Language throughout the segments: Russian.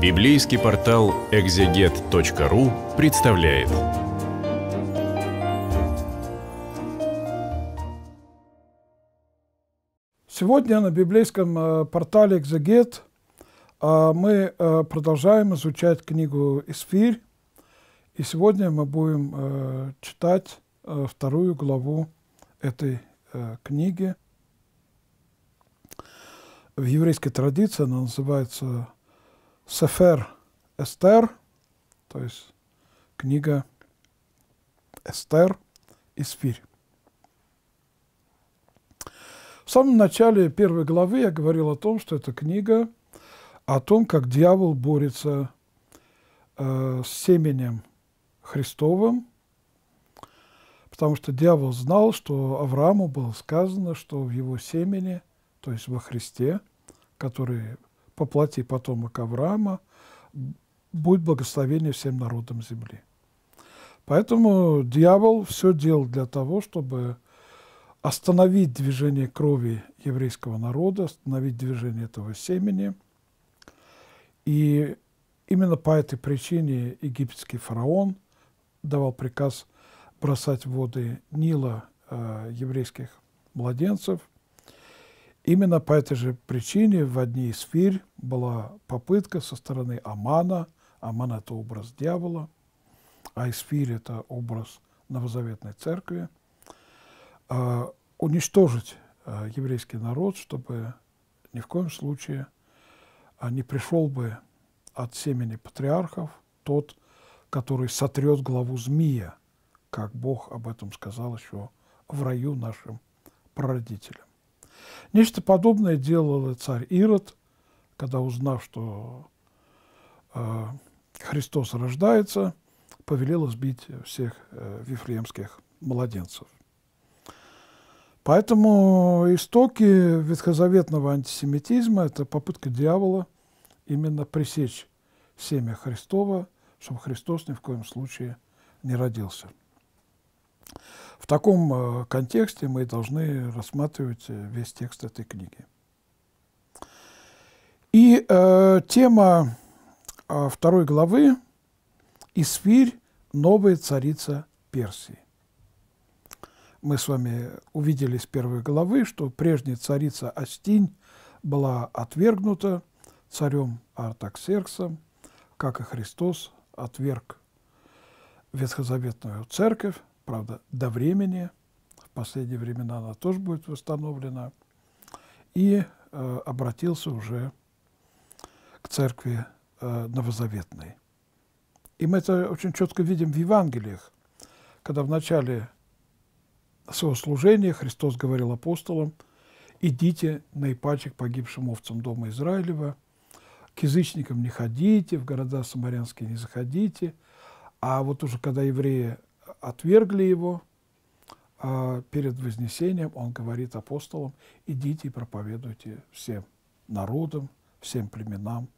Библейский портал экзегет.ру представляет. Сегодня на библейском э, портале «Экзегет» э, мы э, продолжаем изучать книгу «Исфирь». И сегодня мы будем читать вторую главу этой книги. В еврейской традиции она называется Сефер Эстер, то есть книга Эстер и Сфирь. В самом начале первой главы я говорил о том, что это книга о том, как дьявол борется э, с семенем Христовым, потому что дьявол знал, что Аврааму было сказано, что в его семени, то есть во Христе, который поплати потомок Авраама, будет благословение всем народам земли. Поэтому дьявол все делал для того, чтобы остановить движение крови еврейского народа, остановить движение этого семени. И именно по этой причине египетский фараон давал приказ бросать в воды Нила э, еврейских младенцев – Именно по этой же причине в одни из Фир была попытка со стороны Амана, Аман – это образ дьявола, а Исфирь – это образ новозаветной церкви, а, уничтожить а, еврейский народ, чтобы ни в коем случае а, не пришел бы от семени патриархов тот, который сотрет главу змея, как Бог об этом сказал еще в раю нашим прародителям. Нечто подобное делал царь Ирод, когда, узнав, что э, Христос рождается, повелел избить всех э, вифлеемских младенцев. Поэтому истоки ветхозаветного антисемитизма – это попытка дьявола именно пресечь семя Христова, чтобы Христос ни в коем случае не родился. В таком э, контексте мы должны рассматривать э, весь текст этой книги. И э, тема э, второй главы «Исфирь. Новая царица Персии». Мы с вами увидели с первой главы, что прежняя царица Астинь была отвергнута царем Артаксерксом, как и Христос отверг Ветхозаветную церковь, правда, до времени. В последние времена она тоже будет восстановлена. И э, обратился уже к церкви э, новозаветной. И мы это очень четко видим в Евангелиях, когда в начале своего служения Христос говорил апостолам, «Идите наипаче к погибшим овцам дома Израилева, к язычникам не ходите, в города самарянские не заходите». А вот уже когда евреи отвергли его, а перед Вознесением он говорит апостолам, идите и проповедуйте всем народам, всем племенам,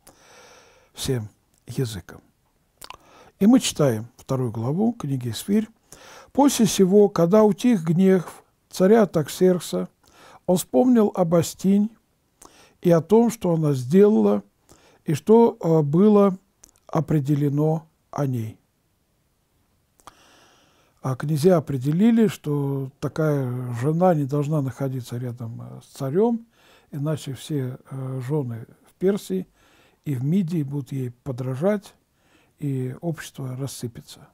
всем языкам. И мы читаем вторую главу книги «Сфирь». «После сего, когда утих гнев царя Таксеркса, он вспомнил об Астинь и о том, что она сделала, и что э, было определено о ней а князья определили, что такая жена не должна находиться рядом э, с царем, иначе все э, жены в Персии и в Мидии будут ей подражать, и общество рассыпется.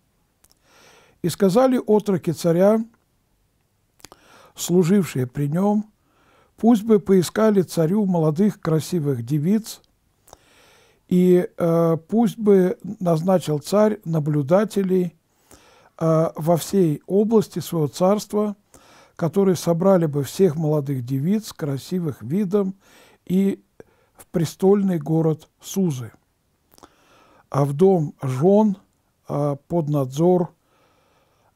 И сказали отроки царя, служившие при нем, пусть бы поискали царю молодых красивых девиц, и э, пусть бы назначил царь наблюдателей Э, во всей области своего царства, которые собрали бы всех молодых девиц, красивых видом, и в престольный город Сузы, а в дом жен э, под надзор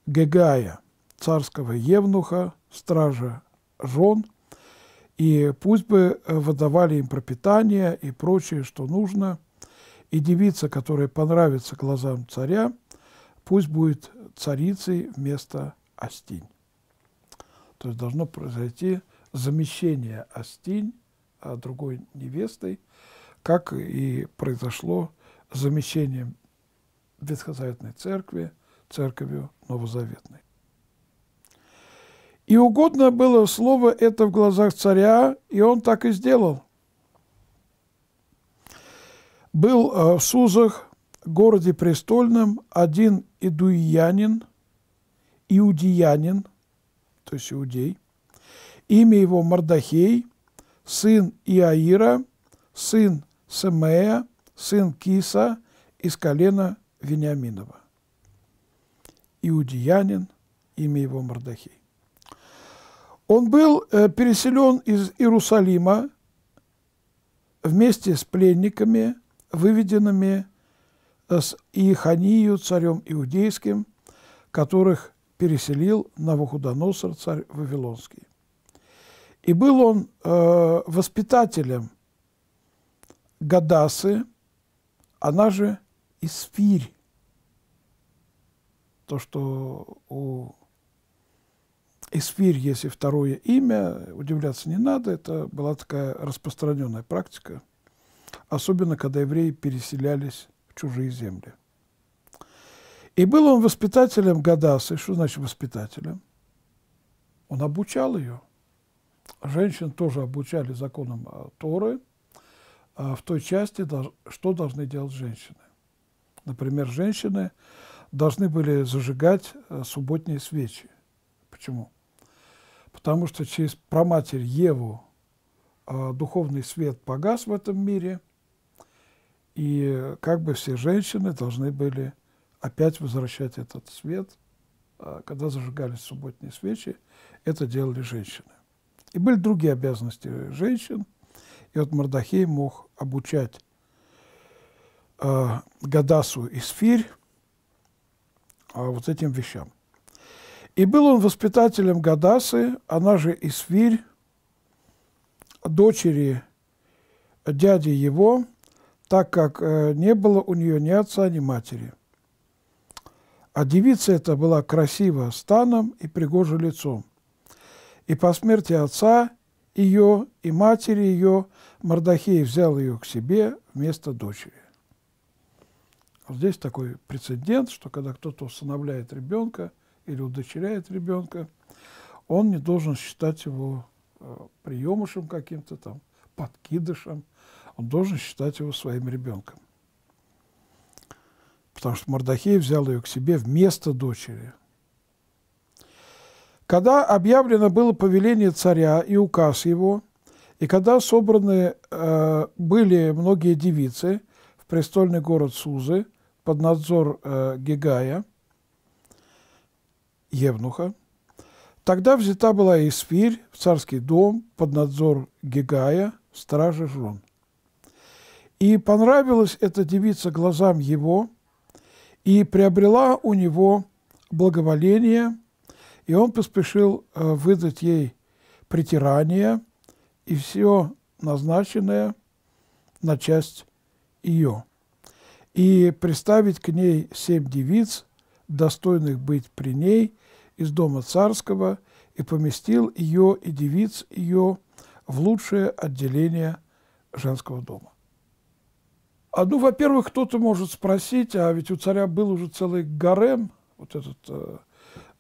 Гегая, царского евнуха, стража жен, и пусть бы э, выдавали им пропитание и прочее, что нужно, и девица, которая понравится глазам царя, пусть будет царицей вместо Астинь. То есть должно произойти замещение Астинь а другой невестой, как и произошло замещением Ветхозаветной церкви церковью новозаветной. И угодно было слово это в глазах царя, и он так и сделал. Был э, в Сузах городе престольном один идуиянин, иудеянин, то есть иудей, имя его Мардахей, сын Иаира, сын Семея, сын Киса из колена Вениаминова. Иудеянин, имя его Мардахей. Он был э, переселен из Иерусалима вместе с пленниками, выведенными с Иеханию, царем иудейским, которых переселил Навуходоносор, царь Вавилонский. И был он э, воспитателем Гадасы, она же Исфирь. То, что у Исфирь, если второе имя, удивляться не надо, это была такая распространенная практика, особенно когда евреи переселялись чужие земли. И был он воспитателем Гадасы. Что значит воспитателем? Он обучал ее. Женщин тоже обучали законам а, Торы а, в той части, что должны делать женщины. Например, женщины должны были зажигать э, субботние свечи. Почему? Потому что через проматерь Еву а, духовный свет погас в этом мире – и как бы все женщины должны были опять возвращать этот свет. А, когда зажигались субботние свечи, это делали женщины. И были другие обязанности женщин. И вот Мордахей мог обучать э, Гадасу и Сфирь э, вот этим вещам. И был он воспитателем Гадасы, она же Исфирь, дочери дяди его – так как э, не было у нее ни отца, ни матери. А девица эта была красива станом и пригожа лицом. И по смерти отца ее и матери ее Мордахей взял ее к себе вместо дочери. здесь такой прецедент, что когда кто-то усыновляет ребенка или удочеряет ребенка, он не должен считать его э, приемышем каким-то там, подкидышем он должен считать его своим ребенком. Потому что Мордахей взял ее к себе вместо дочери. Когда объявлено было повеление царя и указ его, и когда собраны э, были многие девицы в престольный город Сузы под надзор э, Гегая, Евнуха, Тогда взята была Исфирь в царский дом под надзор Гигая, стражи жен. И понравилась эта девица глазам его, и приобрела у него благоволение, и он поспешил э, выдать ей притирание и все назначенное на часть ее, и представить к ней семь девиц, достойных быть при ней, из дома царского, и поместил ее и девиц ее в лучшее отделение женского дома. А, ну, во-первых, кто-то может спросить, а ведь у царя был уже целый гарем, вот этот э,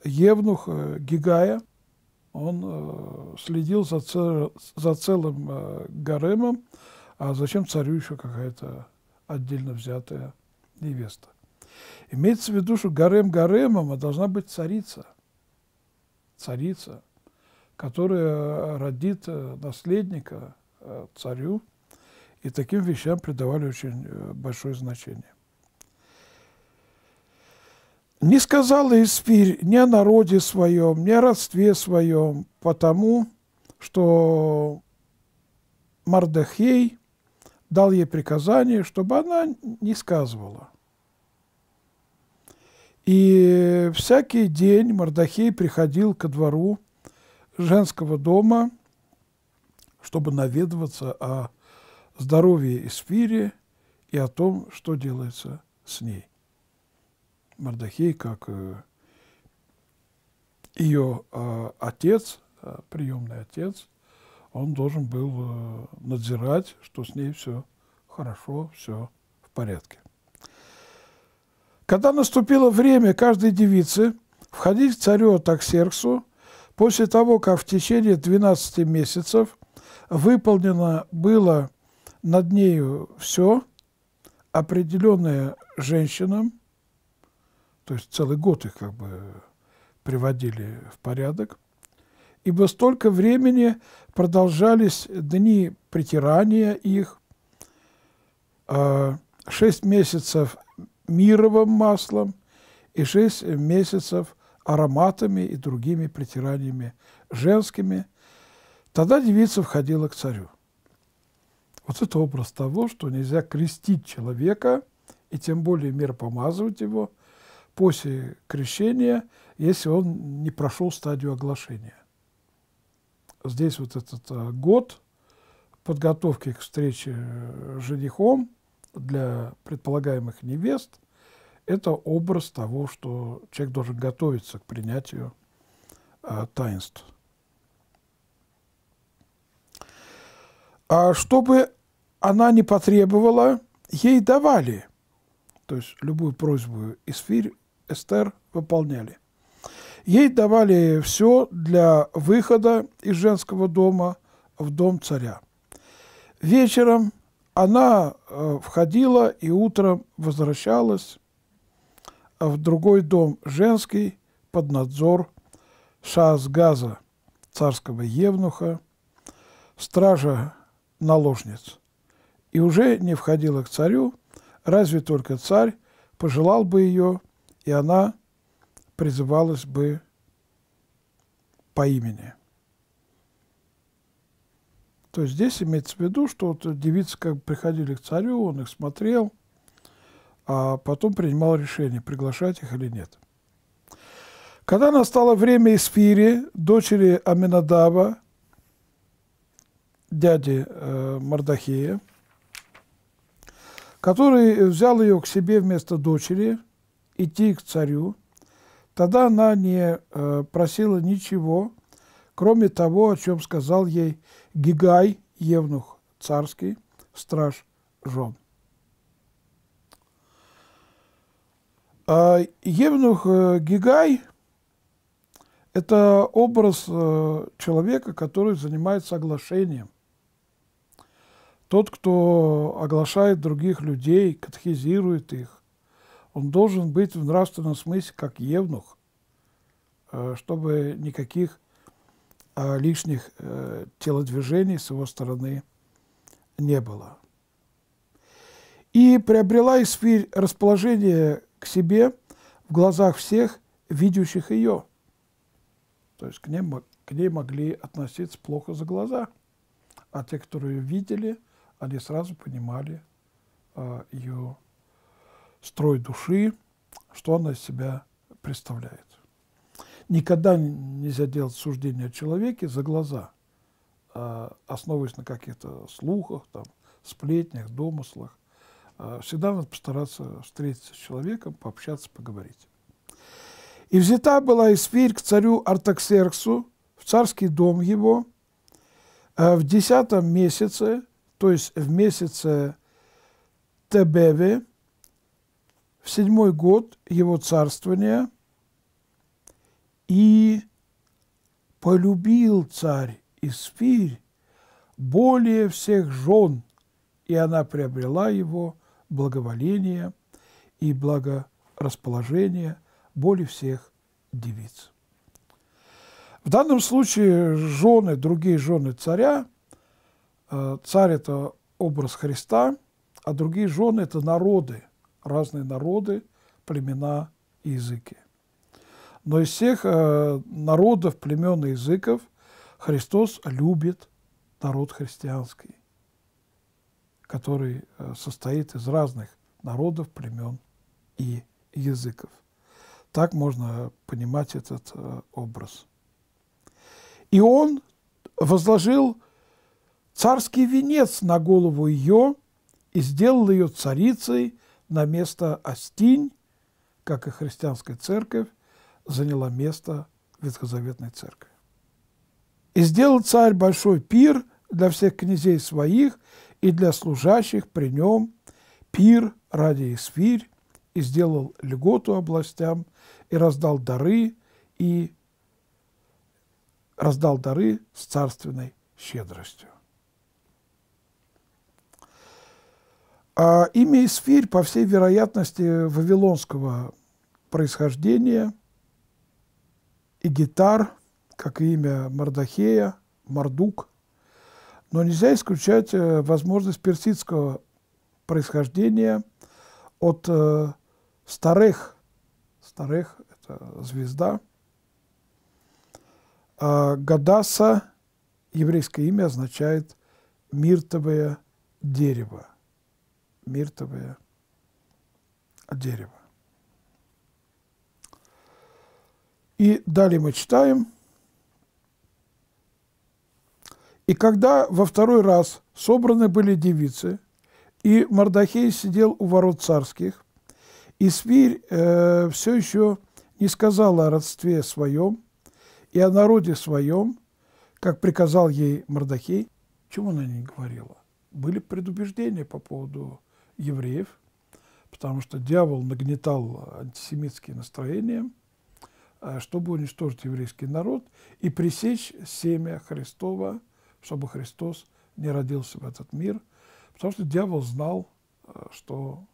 Евнух э, Гигая, он э, следил за, цел, за целым э, гаремом, а зачем царю еще какая-то отдельно взятая невеста? Имеется в виду, что гарем гаремом, а должна быть царица, царица, которая родит э, наследника э, царю, и таким вещам придавали очень э, большое значение. Не сказала Испирь ни о народе своем, ни о родстве своем, потому что Мардахей дал ей приказание, чтобы она не сказывала. И всякий день Мардахей приходил ко двору женского дома, чтобы наведываться о здоровье Эсфири и о том, что делается с ней. Мардахей, как э, ее э, отец, э, приемный отец, он должен был надзирать, что с ней все хорошо, все в порядке. Когда наступило время каждой девицы входить к царю Атаксерксу, после того, как в течение 12 месяцев выполнено было над нею все, определенное женщинам, то есть целый год их как бы приводили в порядок, ибо столько времени продолжались дни притирания их, а, шесть месяцев мировым маслом и шесть месяцев ароматами и другими притираниями женскими, тогда девица входила к царю. Вот это образ того, что нельзя крестить человека и тем более мир помазывать его после крещения, если он не прошел стадию оглашения. Здесь вот этот а, год подготовки к встрече с женихом для предполагаемых невест – это образ того, что человек должен готовиться к принятию а, таинств. А чтобы она не потребовала, ей давали. То есть любую просьбу Эсфирь, Эстер выполняли. Ей давали все для выхода из женского дома в дом царя. Вечером она э, входила и утром возвращалась э, в другой дом женский под надзор Шаазгаза, царского евнуха, стража наложниц, и уже не входила к царю, разве только царь пожелал бы ее, и она призывалась бы по имени. То есть здесь имеется в виду, что вот девицы как бы приходили к царю, он их смотрел, а потом принимал решение, приглашать их или нет. Когда настало время Исфири, дочери Аминадава, дяди э, Мардахея, который взял ее к себе вместо дочери идти к царю. Тогда она не э, просила ничего, кроме того, о чем сказал ей Гигай, евнух царский, страж жен. А, евнух э, Гигай – это образ э, человека, который занимается оглашением. Тот, кто оглашает других людей, катхизирует их, он должен быть в нравственном смысле как евнух, э, чтобы никаких э, лишних э, телодвижений с его стороны не было. И приобрела Исфирь расположение к себе в глазах всех, видящих ее. То есть к ней, к ней могли относиться плохо за глаза, а те, которые видели – они сразу понимали э, а, ее строй души, что она из себя представляет. Никогда нельзя делать суждение о человеке за глаза, э, основываясь на каких-то слухах, там, сплетнях, домыслах. Э, всегда надо постараться встретиться с человеком, пообщаться, поговорить. И взята была Исфирь к царю Артаксерксу, в царский дом его, в десятом месяце то есть в месяце Тебеве, в седьмой год его царствования, и полюбил царь Исфирь более всех жен, и она приобрела его благоволение и благорасположение более всех девиц. В данном случае жены, другие жены царя, Э, царь – это образ Христа, а другие жены – это народы, разные народы, племена и языки. Но из всех э, народов, племен и языков Христос любит народ христианский, который э, состоит из разных народов, племен и языков. Так можно понимать этот образ. И он возложил царский венец на голову ее и сделал ее царицей на место Астинь, как и христианская церковь, заняла место Ветхозаветной церкви. «И сделал царь большой пир для всех князей своих и для служащих при нем пир ради Исфирь, и сделал льготу областям, и раздал дары, и раздал дары с царственной щедростью. А имя Исфирь, по всей вероятности, вавилонского происхождения, и гитар, как и имя Мардахея, Мардук. Но нельзя исключать э, возможность персидского происхождения от э, старых, старых – это звезда, а Гадаса, еврейское имя, означает «миртовое дерево» миртовое дерево. И далее мы читаем. И когда во второй раз собраны были девицы, и Мордахей сидел у ворот царских, и свирь э, все еще не сказала о родстве своем и о народе своем, как приказал ей Мордахей, чего она не говорила? Были предубеждения по поводу евреев, потому что дьявол нагнетал антисемитские настроения, э, чтобы уничтожить еврейский народ и пресечь семя Христова, чтобы Христос не родился в этот мир, потому что дьявол знал, э, что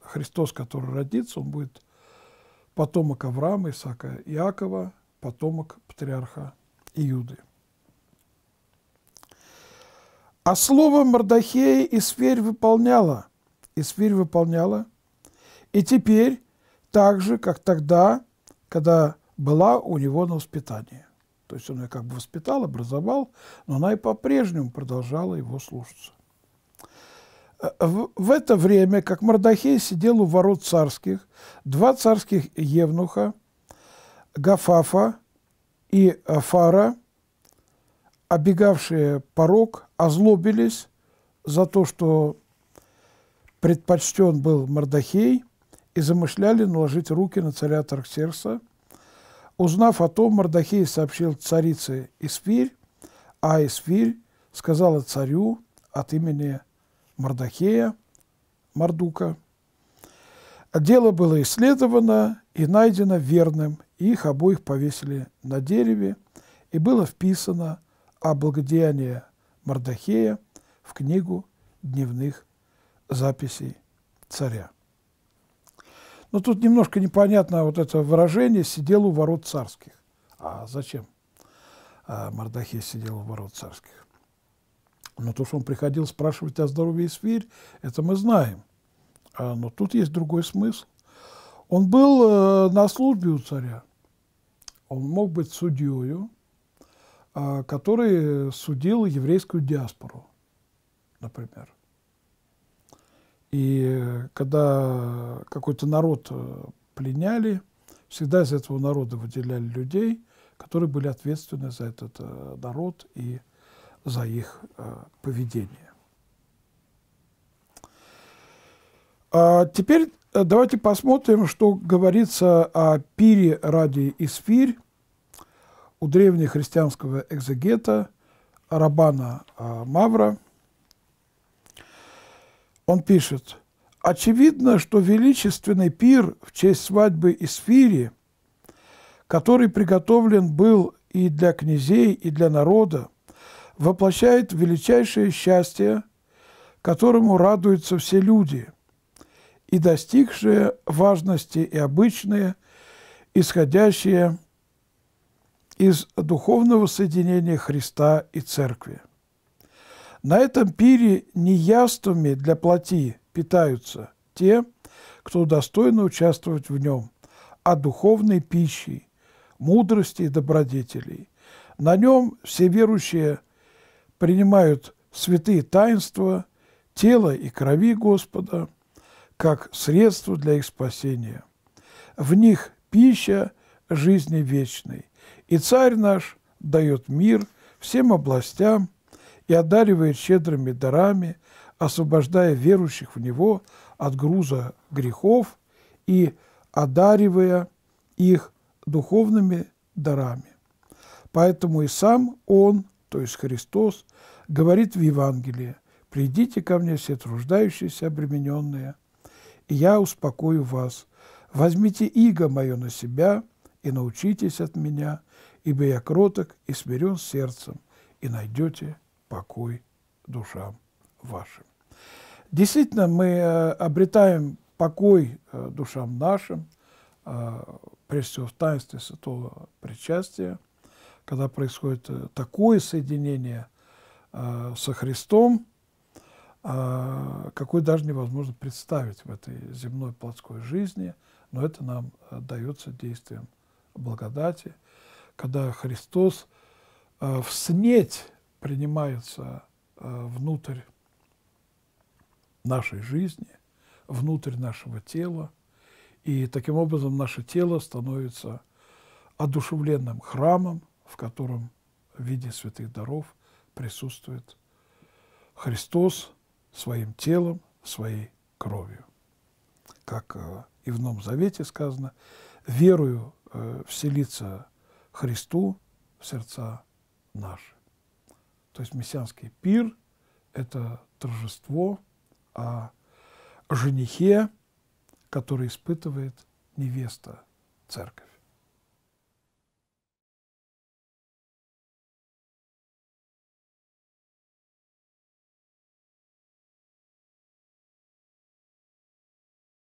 Христос, который родится, он будет потомок Авраама, Исаака, Иакова, потомок патриарха Иуды. А слово Мордахея и сферь выполняла – и выполняла. И теперь так же, как тогда, когда была у него на воспитании. То есть он ее как бы воспитал, образовал, но она и по-прежнему продолжала его слушаться. Э, в, в это время, как Мордахей сидел у ворот царских, два царских евнуха, Гафафа и Фара, обегавшие порог, озлобились за то, что предпочтен был Мордахей, и замышляли наложить руки на царя Тарксерса. Узнав о том, Мордахей сообщил царице Исфирь, а Исфирь сказала царю от имени Мордахея, Мардука. Дело было исследовано и найдено верным, и их обоих повесили на дереве, и было вписано о благодеянии Мордахея в книгу дневных записей царя. Но ну, тут немножко непонятно вот это выражение «сидел у ворот царских». А зачем а Мардахей сидел у ворот царских? Но то, что он приходил спрашивать о здоровье Свирь, это мы знаем. А, но тут есть другой смысл. Он был э, на службе у царя. Он мог быть судьей, э, а, который судил еврейскую диаспору, например. И э, когда какой-то народ э, пленяли, всегда из этого народа выделяли людей, которые были ответственны за этот э, народ и за их поведение. А теперь давайте посмотрим, что говорится о пире ради Исфирь у древнехристианского экзегета Рабана Мавра – он пишет, «Очевидно, что величественный пир в честь свадьбы Исфири, который приготовлен был и для князей, и для народа, воплощает величайшее счастье, которому радуются все люди, и достигшие важности и обычные, исходящие из духовного соединения Христа и Церкви. На этом пире неяствами для плоти питаются те, кто достойно участвовать в нем, а духовной пищей, мудрости и добродетелей. На нем все верующие принимают святые таинства, тело и крови Господа, как средство для их спасения. В них пища жизни вечной, и Царь наш дает мир всем областям – и одаривает щедрыми дарами, освобождая верующих в Него от груза грехов и одаривая их духовными дарами. Поэтому и сам Он, то есть Христос, говорит в Евангелии, «Придите ко мне все труждающиеся обремененные, и я успокою вас. Возьмите иго мое на себя и научитесь от меня, ибо я кроток и смирен сердцем, и найдете покой душам вашим. Действительно, мы э, обретаем покой э, душам нашим, э, прежде всего в таинстве святого причастия, когда происходит такое соединение со Христом, какое даже невозможно представить в этой земной плотской жизни, но это нам дается действием благодати, когда Христос в снеть принимается э, внутрь нашей жизни, внутрь нашего тела, и таким образом наше тело становится одушевленным храмом, в котором в виде святых даров присутствует Христос своим телом, своей кровью. Как э, и в Новом Завете сказано, верую э, вселиться Христу в сердца наши. То есть мессианский пир – это торжество о женихе, который испытывает невеста церковь.